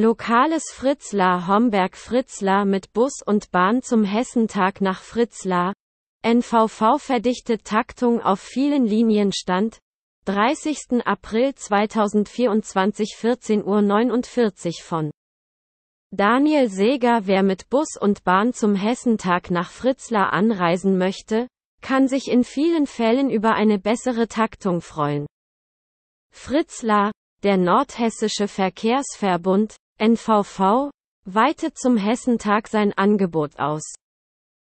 Lokales Fritzlar Homberg Fritzlar mit Bus und Bahn zum Hessentag nach Fritzlar. NVV verdichtet Taktung auf vielen Linien stand 30. April 2024 14.49 Uhr von Daniel Seger Wer mit Bus und Bahn zum Hessentag nach Fritzlar anreisen möchte, kann sich in vielen Fällen über eine bessere Taktung freuen. Fritzlar, der Nordhessische Verkehrsverbund, NVV weitet zum Hessentag sein Angebot aus.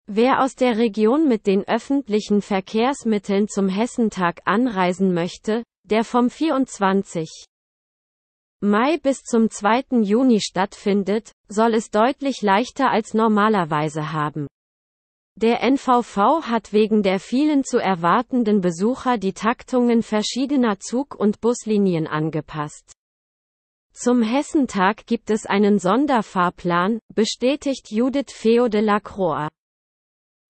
Wer aus der Region mit den öffentlichen Verkehrsmitteln zum Hessentag anreisen möchte, der vom 24. Mai bis zum 2. Juni stattfindet, soll es deutlich leichter als normalerweise haben. Der NVV hat wegen der vielen zu erwartenden Besucher die Taktungen verschiedener Zug- und Buslinien angepasst. Zum Hessentag gibt es einen Sonderfahrplan, bestätigt Judith Feo de la Croix.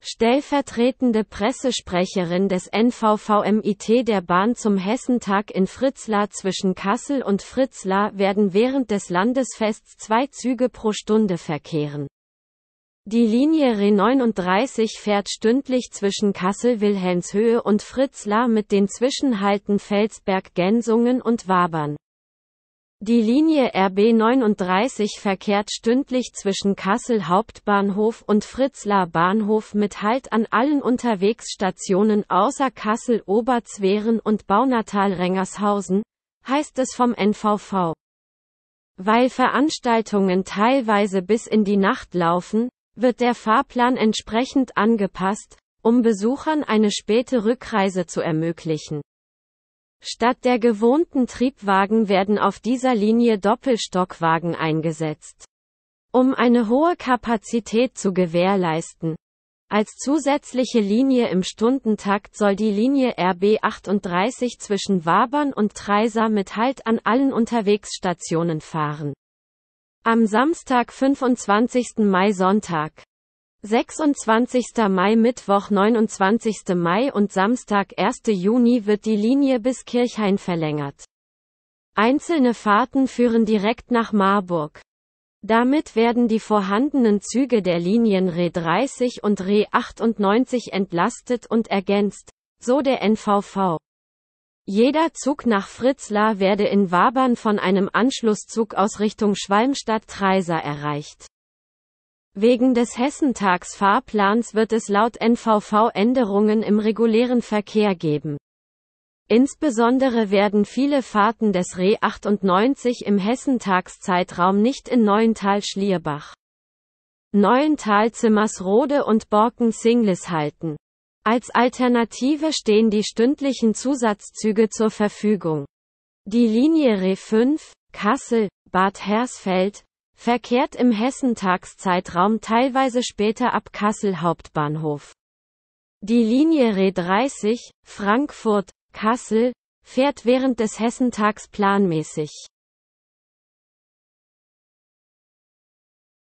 Stellvertretende Pressesprecherin des NVVMIT der Bahn zum Hessentag in Fritzlar zwischen Kassel und Fritzlar werden während des Landesfests zwei Züge pro Stunde verkehren. Die Linie Re 39 fährt stündlich zwischen Kassel-Wilhelmshöhe und Fritzlar mit den Zwischenhalten Felsberg-Gensungen und Wabern. Die Linie RB39 verkehrt stündlich zwischen Kassel Hauptbahnhof und Fritzlar Bahnhof mit Halt an allen Unterwegsstationen außer Kassel Oberzweren und Baunatal Rengershausen, heißt es vom NVV. Weil Veranstaltungen teilweise bis in die Nacht laufen, wird der Fahrplan entsprechend angepasst, um Besuchern eine späte Rückreise zu ermöglichen. Statt der gewohnten Triebwagen werden auf dieser Linie Doppelstockwagen eingesetzt. Um eine hohe Kapazität zu gewährleisten. Als zusätzliche Linie im Stundentakt soll die Linie RB 38 zwischen Wabern und Treiser mit Halt an allen Unterwegsstationen fahren. Am Samstag 25. Mai Sonntag 26. Mai Mittwoch 29. Mai und Samstag 1. Juni wird die Linie bis Kirchhain verlängert. Einzelne Fahrten führen direkt nach Marburg. Damit werden die vorhandenen Züge der Linien Re 30 und Re 98 entlastet und ergänzt, so der NVV. Jeder Zug nach Fritzlar werde in Wabern von einem Anschlusszug aus Richtung Schwalmstadt-Treiser erreicht. Wegen des Hessentagsfahrplans wird es laut NVV Änderungen im regulären Verkehr geben. Insbesondere werden viele Fahrten des RE 98 im Hessentagszeitraum nicht in neuental schlierbach neuental zimmersrode und Borken-Singlis halten. Als Alternative stehen die stündlichen Zusatzzüge zur Verfügung. Die Linie RE 5, Kassel, Bad Hersfeld, verkehrt im Hessentagszeitraum teilweise später ab Kassel Hauptbahnhof. Die Linie Re 30, Frankfurt, Kassel, fährt während des Hessentags planmäßig.